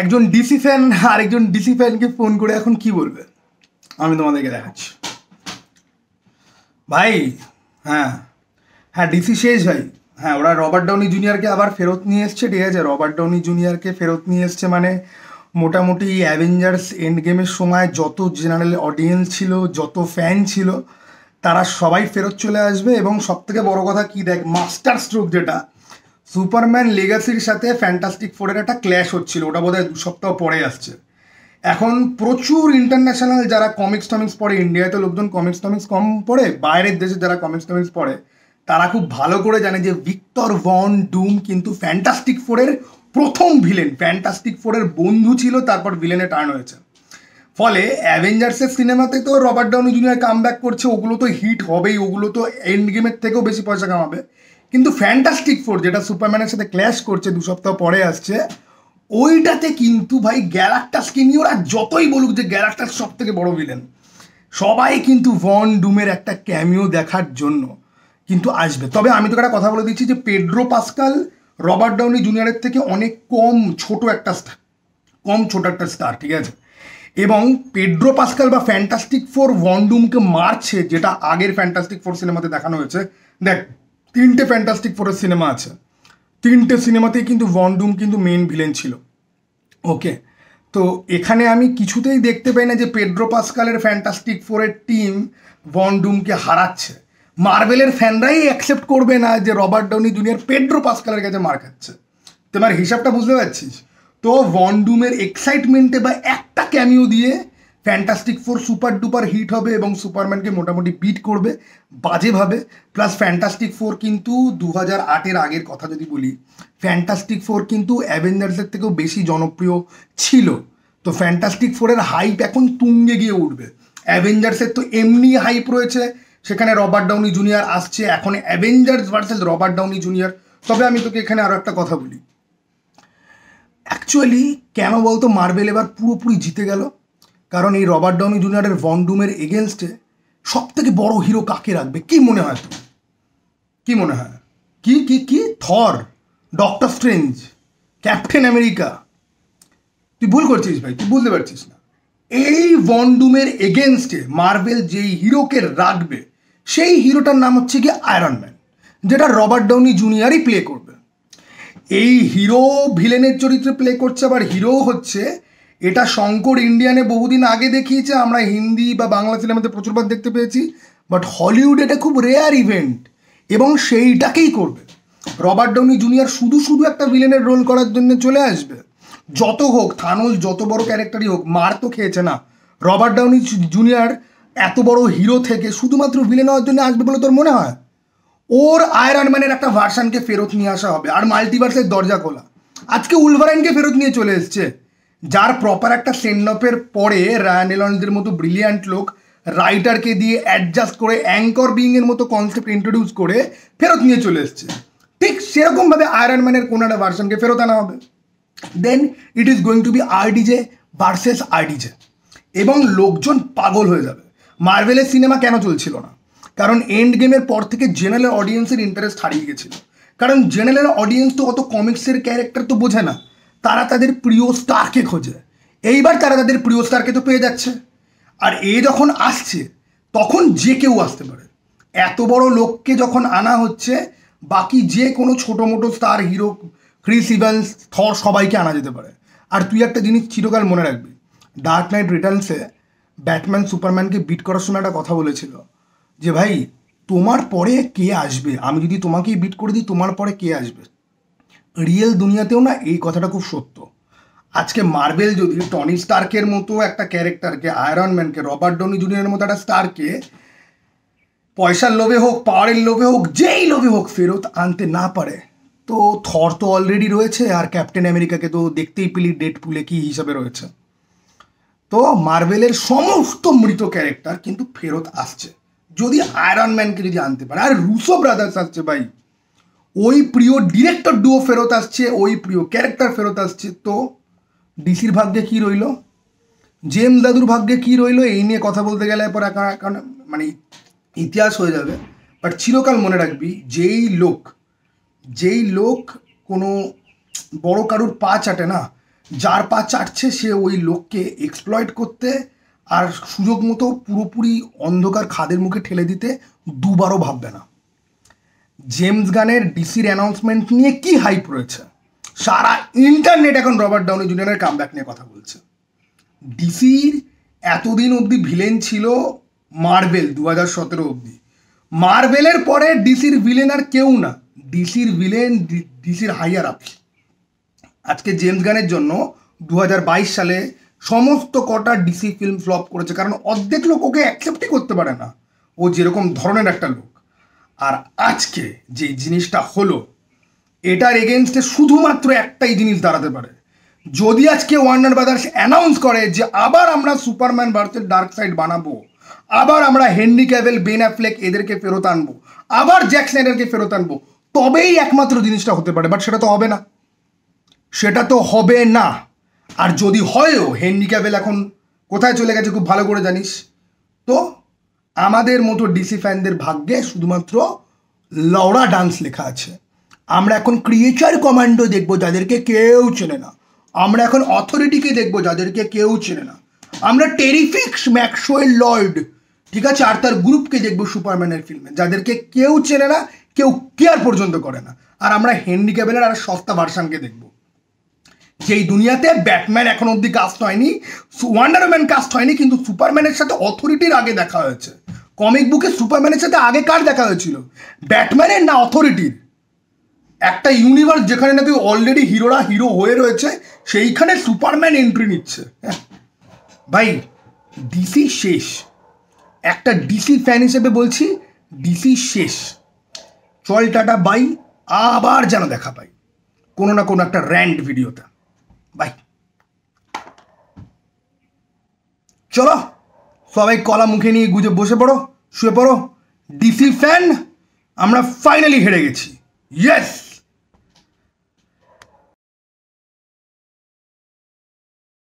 একজন DC fan আর একজন DC ফ্যানকে phone করে এখন কি বলবে আমি তোমাদেরকে দেখাচ্ছি ভাই হ্যাঁ হ্যাঁ ডিসি শেষ ভাই হ্যাঁ ওরা রবার্ট ডাউনি জুনিয়রকে আবার ফেরত নিয়ে এসছে ঠিক আছে রবার্ট ডাউনি জুনিয়রকে ফেরত নিয়ে এসছে মানে মোটামুটি অ্যাভেঞ্জার্স এন্ড গেমের সময় যত জেনারেল অডিয়েন্স ছিল যত ফ্যান ছিল তারা সবাই ফেরত চলে আসবে এবং সবথেকে বড় কথা কি দেখ মাস্টার স্ট্রোক যেটা সুপারম্যান লেগাসির সাথে ফ্যান্টাস্টিক ফোরের একটা ক্ল্যাশ হচ্ছিল ওটা বোধহয় দু সপ্তাহ পরে আসছে এখন প্রচুর ইন্টারন্যাশনাল যারা কমিক্স টমিক্স পড়ে ইন্ডিয়াতে লোকজন কমিক্স টমিক্স কম পড়ে বাইরের দেশে যারা কমিক্স টমিক্স পড়ে তারা খুব ভালো করে জানে যে ভিক্টর ভন ডুম কিন্তু ফ্যান্টাস্টিক ফোরের প্রথম ভিলেন ফ্যান্টাস্টিক ফোরের বন্ধু ছিল তারপর ভিলেনে টার্ন হয়েছে ফলে অ্যাভেঞ্জার্সের সিনেমাতে তো রবার্ট ডাউনি জুনিয়র কাম করছে ওগুলো তো হিট হবেই ওগুলো তো এন্ড গেমের থেকেও বেশি পয়সা কামাবে কিন্তু ফ্যান্টাস্টিক ফোর যেটা সুপারম্যানের সাথে ক্ল্যাশ করছে দু সপ্তাহ পরে আসছে ওইটাতে কিন্তু ভাই গ্যালাক্টাস কিনি ওরা যতই বলুক যে গ্যালাক্টাস সব থেকে বড় ভিলেন সবাই কিন্তু ভন ডুমের একটা ক্যামিও দেখার জন্য কিন্তু আসবে তবে আমি তোকে একটা কথা বলে দিচ্ছি যে পেড্রো পাস্কাল রবার্ট ডাউনি জুনিয়রের থেকে অনেক কম ছোট একটা স্টার কম ছোট একটা স্টার ঠিক আছে এবং পেড্রো পাস্কাল বা ফ্যান্টাস্টিক ফোর ভনডুমকে মারছে যেটা আগের ফ্যান্টাস্টিক ফোর সিনেমাতে দেখানো হয়েছে দেখ তিনটে ফ্যান্টাস্টিক ফোরের সিনেমা আছে তিনটে সিনেমাতেই কিন্তু ভন্ডুম কিন্তু মেন ভিলেন ছিল ওকে তো এখানে আমি কিছুতেই দেখতে পাই না যে পেড্রো পাসকালের ফ্যান্টাস্টিক ফোরের টিম ভনডুমকে হারাচ্ছে মার্বেলের ফ্যানরাই অ্যাকসেপ্ট করবে না যে রবার্ট ডাউনি দুনিয়ার পেড্রো পাসকালের কাছে মার খাচ্ছে তোমার হিসাবটা বুঝতে পারছিস তো ভনডুমের এক্সাইটমেন্টে বা একটা ক্যামিও দিয়ে Fantastic Four super duper hit হবে এবং সুপারম্যানকে মোটামুটি বিট করবে বাজেভাবে প্লাস ফ্যান্টাস্টিক ফোর কিন্তু দু হাজার আটের আগের কথা যদি বলি ফ্যান্টাস্টিক ফোর কিন্তু অ্যাভেঞ্জার্সের থেকেও বেশি জনপ্রিয় ছিল তো ফ্যান্টাস্টিক ফোরের হাইপ এখন তুঙ্গে গিয়ে উঠবে অ্যাভেঞ্জার্সের তো এমনি হাইপ রয়েছে সেখানে রবার্ট ডাউনি জুনিয়র আসছে এখন Avengers versus Robert Downey Junior তবে আমি তোকে এখানে আরও একটা কথা বলি অ্যাকচুয়ালি কেন বলতো মার্বেল এবার পুরোপুরি জিতে গেল কারণ এই রবার্ট ডাউনি জুনিয়রের ভনডুমের এগেনস্টে সব থেকে বড় হিরো কাকে রাখবে কি মনে হয় তো কি মনে হয় কি কি কি Thor Doctor Strange Captain America তুই ভুল করছিস ভাই তুই বুঝতে পারছিস না এই ভনডুমের এগেনস্টে মার্বেল যেই হিরোকে রাখবে সেই হিরোটার নাম হচ্ছে কি আয়রন ম্যান যেটা রবার্ট ডাউনি জুনিয়রই প্লে করবে এই হিরো ভিলেনের চরিত্রে প্লে করছে আবার হিরো হচ্ছে এটা শঙ্কর ইন্ডিয়ানে বহুদিন আগে দেখিয়েছে আমরা হিন্দি বা বাংলা সিনেমাতে প্রচুরবার দেখতে পেয়েছি বাট হলিউড এটা খুব রেয়ার ইভেন্ট এবং সেইটাকেই করবে রবার্ট ডাউনি জুনিয়র শুধু শুধু একটা ভিলেনের রোল করার জন্য চলে আসবে যত হোক থানোস যত বড় ক্যারেক্টারই হোক মার তো খেয়েছে না রবার্ট ডাউনি জুনিয়র এত বড় হিরো থেকে শুধুমাত্র ভিলেন হওয়ার জন্য আসবে বলে তোর মনে হয় ওর আয়রন ম্যানের একটা ভার্সানকে ফেরত নিয়ে আসা হবে আর মাল্টিভার্সের দরজা খোলা আজকে উলভারাইনকে ফেরত নিয়ে চলে এসছে যার প্রপার একটা সেন্ড অফের পরে রায়ান এলনদের মতো ব্রিলিয়ান্ট লোক রাইটারকে দিয়ে অ্যাডজাস্ট করে অ্যাঙ্কর বিংয়ের মতো কনসেপ্ট ইন্ট্রোডিউস করে ফেরত নিয়ে চলে এসছে ঠিক সেরকমভাবে আয়রন ম্যানের কোনো একটা ভার্সনকে ফেরত আনা হবে then it is going to be RDJ versus RDJ এবং লোকজন পাগল হয়ে যাবে মার্ভেলের সিনেমা কেন চলছিল না কারণ এন্ড গেমের পর থেকে জেনারেল অডিয়েন্সের ইন্টারেস্ট হারিয়ে গেছিলো কারণ জেনারেল অডিয়েন্স তো অত কমিক্সের ক্যারেক্টার তো বোঝে না তারা তাদের প্রিয় স্টারকে খোঁজে এইবার তারা তাদের প্রিয় স্টারকে তো পেয়ে যাচ্ছে আর এ যখন আসছে তখন যে কেউ আসতে পারে এত বড় লোককে যখন আনা হচ্ছে বাকি যে কোনো ছোটো মোটো star hero Chris Evans Thor সবাইকে আনা যেতে পারে আর তুই একটা জিনিস চিরকাল মনে রাখবি ডার্ক নাইট রিটার্নসে ব্যাটম্যান সুপারম্যানকে বিট করার সময় একটা কথা বলেছিল যে ভাই তোমার পরে কে আসবে আমি যদি তোমাকেই বিট করে দিই তোমার পরে কে আসবে রিয়েল দুনিয়াতেও না এই কথাটা খুব সত্য আজকে মার্বেল যদি টনি স্টার্কের মতো একটা ক্যারেক্টারকে আয়রন ম্যানকে রবার্ট ডনি জুনিয়রের মতো একটা স্টারকে পয়সার লোভে হোক পাওয়ারের লোভে হোক যেই লোভে হোক ফেরত আনতে না পারে তো থর তো অলরেডি রয়েছে আর ক্যাপ্টেন আমেরিকাকে তো দেখতেই পেলি ডেট পুলে কী হিসাবে রয়েছে তো মার্বেলের সমস্ত মৃত ক্যারেক্টার কিন্তু ফেরত আসছে যদি আয়রন ম্যানকে যদি আনতে পারে আর রুসো ব্রাদার্স আসছে ভাই ওই প্রিয় ডিরেক্টর ডুও ফেরত আসছে ওই প্রিয় ক্যারেক্টার ফেরত আসছে তো ডিসির ভাগ্যে কি রইল জেম দাদুর ভাগ্যে কি রইল এই নিয়ে কথা বলতে গেলে এখন মানে ইতিহাস হয়ে যাবে বাট চিরকাল মনে রাখবি যেই লোক যেই লোক কোনো বড় কারুর পা চাটে না যার পা চাটছে সে ওই লোককে এক্সপ্লয়েড করতে আর সুযোগ মতো পুরোপুরি অন্ধকার খাদের মুখে ঠেলে দিতে দুবারও ভাববে না জেমস গানের ডিসির অ্যানাউন্সমেন্ট নিয়ে কি হাইপ রয়েছে সারা ইন্টারনেট এখন রবার্ট ডাউনি জুনিয়রের কামব্যাক নিয়ে কথা বলছে ডিসির এতদিন অবধি ভিলেন ছিল মার্বেল দু হাজার সতেরো অবধি মার্বেলের পরে ডিসির ভিলেন আর কেউ না ডিসির ভিলেন ডিসির হাইয়ার আপ আজকে জেমস গানের জন্য দু সালে সমস্ত কটা ডিসি ফিল্ম ফ্লপ করেছে কারণ অর্ধেক লোক ওকে অ্যাকসেপ্টই করতে পারে না ও যেরকম ধরনের একটা লোক আর আজকে যে জিনিসটা হলো এটার এগেনস্টে শুধুমাত্র একটাই জিনিস দাঁড়াতে পারে যদি আজকে ওয়ার্নার ব্রাদার্স অ্যানাউন্স করে যে আবার আমরা সুপারম্যান ভার্সেস ডার্ক সাইড বানাবো আবার আমরা হেনরি ক্যাভেল বেন অ্যাফ্লেক এদেরকে ফেরত আনবো আবার জ্যাক স্নাইডারকে ফেরত আনবো তবেই একমাত্র জিনিসটা হতে পারে বাট সেটা তো হবে না সেটা তো হবে না আর যদি হয়ও হেনরি ক্যাভেল এখন কোথায় চলে গেছে খুব ভালো করে জানিস তো আমাদের মতো ডিসি ফ্যানদের ভাগ্যে শুধুমাত্র লওড়া ডান্স লেখা আছে আমরা এখন ক্রিয়েচার কমান্ডো দেখব যাদেরকে কেউ চেনে না আমরা এখন অথরিটিকে দেখব যাদেরকে কেউ চেনে না আমরা টেরিফিক্স ম্যাক্সওয়েল লর্ড ঠিক আছে আর তার গ্রুপকে দেখবো সুপারম্যানের ফিল্মে যাদেরকে কেউ চেনে না কেউ কেয়ার পর্যন্ত করে না আর আমরা হেনরি ক্যাবেলের আর সস্তা ভার্সানকে দেখব যেই দুনিয়াতে ব্যাটম্যান এখন অব্দি কাস্ট হয়নি ওয়ান্ডারম্যান কাস্ট হয়নি কিন্তু সুপারম্যানের সাথে অথরিটির আগে দেখা হয়েছে কমিক বুকে সুপারম্যানের সাথে আগে কার দেখা হয়েছিল ব্যাটম্যানের না অথরিটির একটা ইউনিভার্স যেখানে নাকি অলরেডি হিরোরা হিরো হয়ে রয়েছে সেইখানে সুপারম্যান এন্ট্রি নিচ্ছে হ্যাঁ। ভাই ডিসি শেষ একটা ডিসি ফ্যান হিসেবে বলছি ডিসি শেষ চল টাটা বাই আবার যেন দেখা পাই কোনো না কোনো একটা র্যান্ড ভিডিওটা বাই চলো সবাই কলা মুখে নিয়ে গুজে বসে পড়ো শুয়ে পড়ো ডিসি ফ্যান আমরা ফাইনালি হেরে গেছি ইয়েস